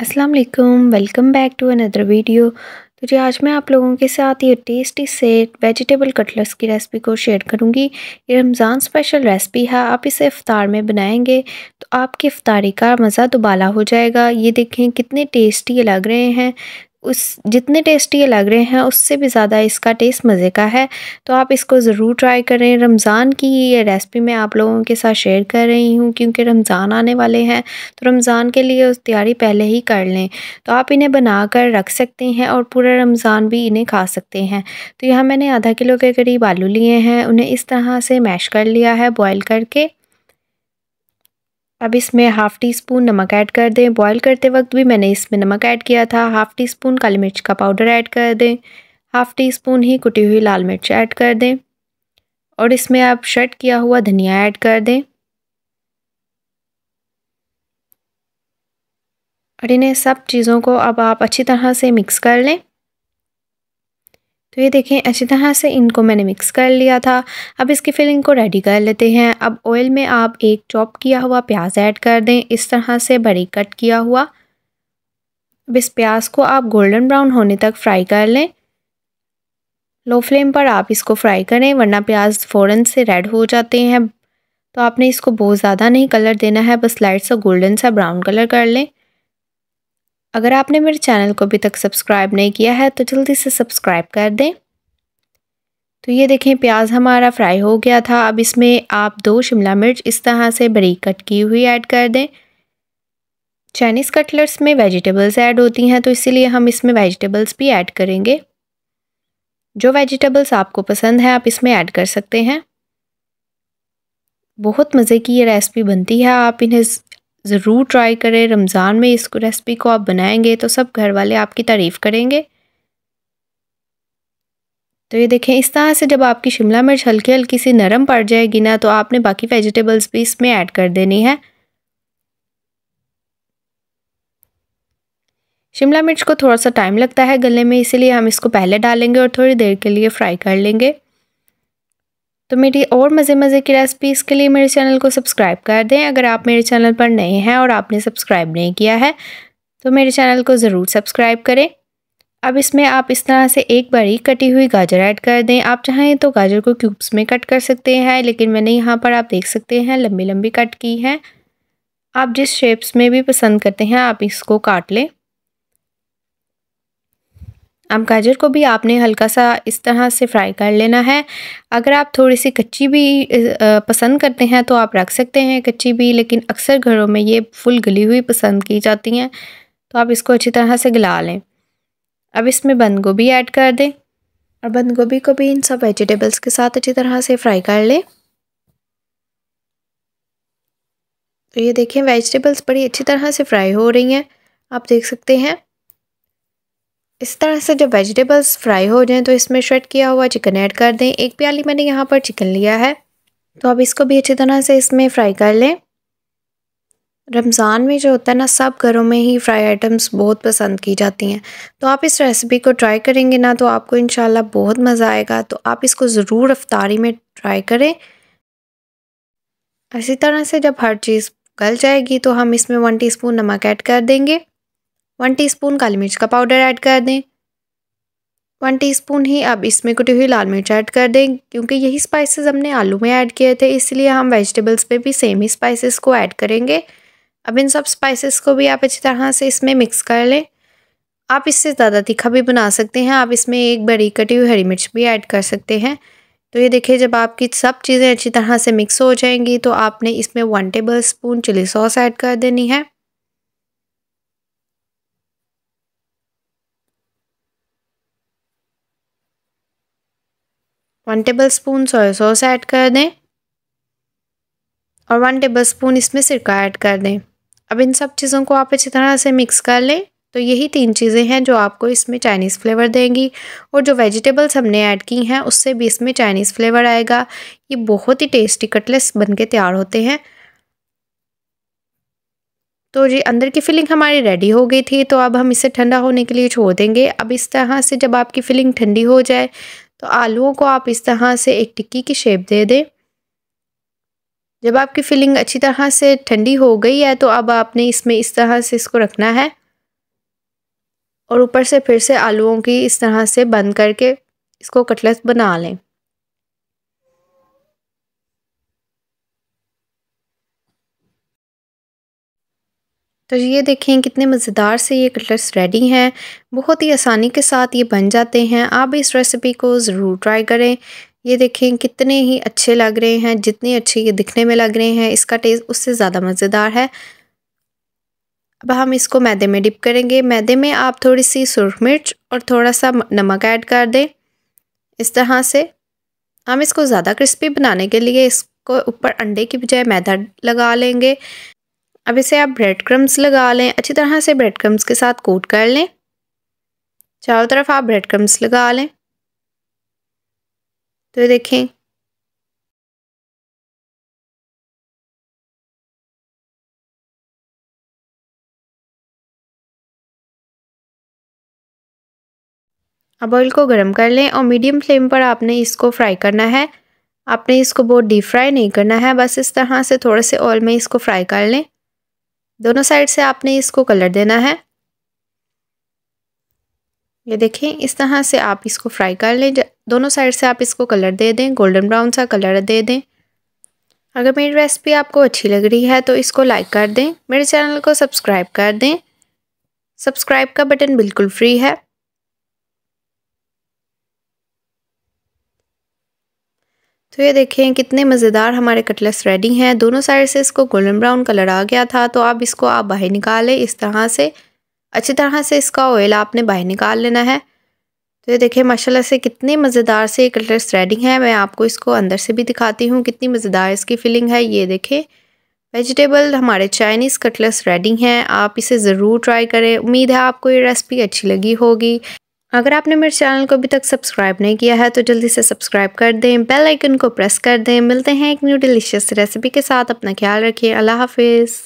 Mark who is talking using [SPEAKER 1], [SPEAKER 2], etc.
[SPEAKER 1] अस्सलाम वालेकुम welcome back to another video तो जी आज मैं आप लोगों के साथ ये टेस्टी से वेजिटेबल कटलर्स की रेसिपी को शेयर करूंगी ये रमज़ान स्पेशल रेसिपी है आप इसे इफ़ार में बनाएंगे तो आपकी इफ़ारी का मज़ा दुबाला हो जाएगा ये देखें कितने टेस्टी लग रहे हैं उस जितने टेस्टी ये लग रहे हैं उससे भी ज़्यादा इसका टेस्ट मज़े का है तो आप इसको ज़रूर ट्राई करें रमज़ान की ये रेसिपी मैं आप लोगों के साथ शेयर कर रही हूँ क्योंकि रमज़ान आने वाले हैं तो रमज़ान के लिए उस तैयारी पहले ही कर लें तो आप इन्हें बना कर रख सकते हैं और पूरा रमज़ान भी इन्हें खा सकते हैं तो यहाँ मैंने आधा किलो के करीब आलू लिए हैं उन्हें इस तरह से मैश कर लिया है बॉयल करके अब इसमें हाफ़ टी स्पून नमक ऐड कर दें बॉईल करते वक्त भी मैंने इसमें नमक ऐड किया था हाफ़ टी स्पून काली मिर्च का पाउडर ऐड कर दें हाफ़ टी स्पून ही कुटी हुई लाल मिर्च ऐड कर दें और इसमें आप शट किया हुआ धनिया ऐड कर दें और इन्हें सब चीज़ों को अब आप अच्छी तरह से मिक्स कर लें तो ये देखें अच्छी तरह से इनको मैंने मिक्स कर लिया था अब इसकी फिलिंग को रेडी कर लेते हैं अब ऑयल में आप एक चॉप किया हुआ प्याज ऐड कर दें इस तरह से बड़ी कट किया हुआ अब इस प्याज को आप गोल्डन ब्राउन होने तक फ्राई कर लें लो फ्लेम पर आप इसको फ्राई करें वरना प्याज फ़ौरन से रेड हो जाते हैं तो आपने इसको बहुत ज़्यादा नहीं कलर देना है बस लाइट सा गोल्डन सा ब्राउन कलर कर लें अगर आपने मेरे चैनल को अभी तक सब्सक्राइब नहीं किया है तो जल्दी से सब्सक्राइब कर दें तो ये देखें प्याज हमारा फ्राई हो गया था अब इसमें आप दो शिमला मिर्च इस तरह से बरीक कट की हुई ऐड कर दें चाइनीज़ कटलेट्स में वेजिटेबल्स ऐड होती हैं तो इसीलिए हम इसमें वेजिटेबल्स भी ऐड करेंगे जो वेजिटेबल्स आपको पसंद है आप इसमें ऐड कर सकते हैं बहुत मज़े की ये रेसिपी बनती है आप इन्हें ज़रूर ट्राई करें रमज़ान में इस रेसिपी को आप बनाएंगे तो सब घर वाले आपकी तारीफ़ करेंगे तो ये देखें इस तरह से जब आपकी शिमला मिर्च हल्की हल्की सी नरम पड़ जाएगी ना तो आपने बाकी वेजिटेबल्स भी इसमें ऐड कर देनी है शिमला मिर्च को थोड़ा सा टाइम लगता है गले में इसीलिए हम इसको पहले डालेंगे और थोड़ी देर के लिए फ्राई कर लेंगे तो मेरी और मज़े मज़े की रेसिपीज़ के लिए मेरे चैनल को सब्सक्राइब कर दें अगर आप मेरे चैनल पर नए हैं और आपने सब्सक्राइब नहीं किया है तो मेरे चैनल को ज़रूर सब्सक्राइब करें अब इसमें आप इस तरह से एक बारी कटी हुई गाजर ऐड कर दें आप चाहें तो गाजर को क्यूब्स में कट कर सकते हैं लेकिन मैंने यहाँ पर आप देख सकते हैं लंबी लंबी कट की है आप जिस शेप्स में भी पसंद करते हैं आप इसको काट लें अब गाजर को भी आपने हल्का सा इस तरह से फ्राई कर लेना है अगर आप थोड़ी सी कच्ची भी पसंद करते हैं तो आप रख सकते हैं कच्ची भी लेकिन अक्सर घरों में ये फुल गली हुई पसंद की जाती हैं तो आप इसको अच्छी तरह से गला लें अब इसमें बंद गोभी ऐड कर दें और बंद गोभी को भी इन सब वेजिटेबल्स के साथ अच्छी तरह से फ्राई कर लें तो ये देखें वेजिटेबल्स बड़ी अच्छी तरह से फ्राई हो रही हैं आप देख सकते हैं इस तरह से जब वेजिटेबल्स फ्राई हो जाएं तो इसमें श्रेड किया हुआ चिकन ऐड कर दें एक प्याली मैंने यहाँ पर चिकन लिया है तो अब इसको भी अच्छी तरह से इसमें फ्राई कर लें रमज़ान में जो होता है ना सब घरों में ही फ्राई आइटम्स बहुत पसंद की जाती हैं तो आप इस रेसिपी को ट्राई करेंगे ना तो आपको इन बहुत मज़ा आएगा तो आप इसको ज़रूर रफ्तारी में ट्राई करें इसी तरह से जब हर चीज़ गल जाएगी तो हम इसमें वन टीस्पून नमक ऐड कर देंगे वन टीस्पून काली मिर्च का पाउडर ऐड कर दें वन टीस्पून ही अब इसमें कुटी हुई लाल मिर्च ऐड कर दें क्योंकि यही स्पाइसेस हमने आलू में ऐड किए थे इसलिए हम वेजिटेबल्स पे भी सेम ही स्पाइसेस को ऐड करेंगे अब इन सब स्पाइसेस को भी आप अच्छी तरह से इसमें मिक्स कर लें आप इससे ज़्यादा तीखा भी बना सकते हैं आप इसमें एक बड़ी कटी हुई हरी मिर्च भी ऐड कर सकते हैं तो ये देखिए जब आपकी सब चीज़ें अच्छी तरह से मिक्स हो जाएंगी तो आपने इसमें one tablespoon chilli sauce add कर देनी है one tablespoon soya sauce add कर दें और वन टेबल स्पून इसमें सिरका ऐड कर दें अब इन सब चीज़ों को आप अच्छी तरह से मिक्स कर लें तो यही तीन चीज़ें हैं जो आपको इसमें चाइनीज़ फ्लेवर देंगी और जो वेजिटेबल्स हमने ऐड की हैं उससे भी इसमें चाइनीज़ फ्लेवर आएगा ये बहुत ही टेस्टी कटलेट्स बन के तैयार होते हैं तो जी अंदर की फिलिंग हमारी रेडी हो गई थी तो अब हम इसे ठंडा होने के लिए छोड़ देंगे अब इस तरह से जब आपकी फिलिंग ठंडी हो जाए तो आलूओं को आप इस तरह से एक टिक्की की शेप दे दें जब आपकी फिलिंग अच्छी तरह से ठंडी हो गई है तो अब आपने इसमें इस तरह से इसको रखना है और ऊपर से फिर से आलूओं की इस तरह से बंद करके इसको कटलेट बना लें तो ये देखें कितने मज़ेदार से ये कटलेट्स रेडी हैं बहुत ही आसानी के साथ ये बन जाते हैं आप इस रेसिपी को ज़रूर ट्राई करें ये देखें कितने ही अच्छे लग रहे हैं जितने अच्छे ये दिखने में लग रहे हैं इसका टेस्ट उससे ज़्यादा मज़ेदार है अब हम इसको मैदे में डिप करेंगे मैदे में आप थोड़ी सी सुरख मिर्च और थोड़ा सा नमक ऐड कर दें इस तरह से हम इसको ज़्यादा क्रिस्पी बनाने के लिए इसको ऊपर अंडे की बजाय मैदा लगा लेंगे अब इसे आप ब्रेड क्रम्स लगा लें अच्छी तरह से ब्रेड क्रम्स के साथ कोट कर लें चारों तरफ आप ब्रेड क्रम्स लगा लें तो ये देखें अब ऑयल को गर्म कर लें और मीडियम फ्लेम पर आपने इसको फ्राई करना है आपने इसको बहुत डीप फ्राई नहीं करना है बस इस तरह से थोड़े से ऑयल में इसको फ्राई कर लें दोनों साइड से आपने इसको कलर देना है ये देखें इस तरह से आप इसको फ्राई कर लें दोनों साइड से आप इसको कलर दे दें गोल्डन ब्राउन सा कलर दे दें अगर मेरी रेसिपी आपको अच्छी लग रही है तो इसको लाइक कर दें मेरे चैनल को सब्सक्राइब कर दें सब्सक्राइब का बटन बिल्कुल फ्री है तो ये देखें कितने मज़ेदार हमारे कटलेट्स रेडी हैं दोनों साइड से इसको गोल्डन ब्राउन कलर आ गया था तो अब इसको आप बाहर निकालें इस तरह से अच्छी तरह से इसका ऑयल आपने बाहर निकाल लेना है तो ये देखें माशाल्लाह से कितने मज़ेदार से ये कटलेट्स रेडी हैं मैं आपको इसको अंदर से भी दिखाती हूँ कितनी मज़ेदार इसकी फीलिंग है ये देखें वेजिटेबल हमारे चाइनीज़ कटलेट्स रेडी हैं आप इसे ज़रूर ट्राई करें उम्मीद है आपको ये रेसिपी अच्छी लगी होगी अगर आपने मेरे चैनल को अभी तक सब्सक्राइब नहीं किया है तो जल्दी से सब्सक्राइब कर दें बेल आइकन को प्रेस कर दें मिलते हैं एक न्यू डिलीशियस रेसिपी के साथ अपना ख्याल रखिए अल्लाह हाफिज़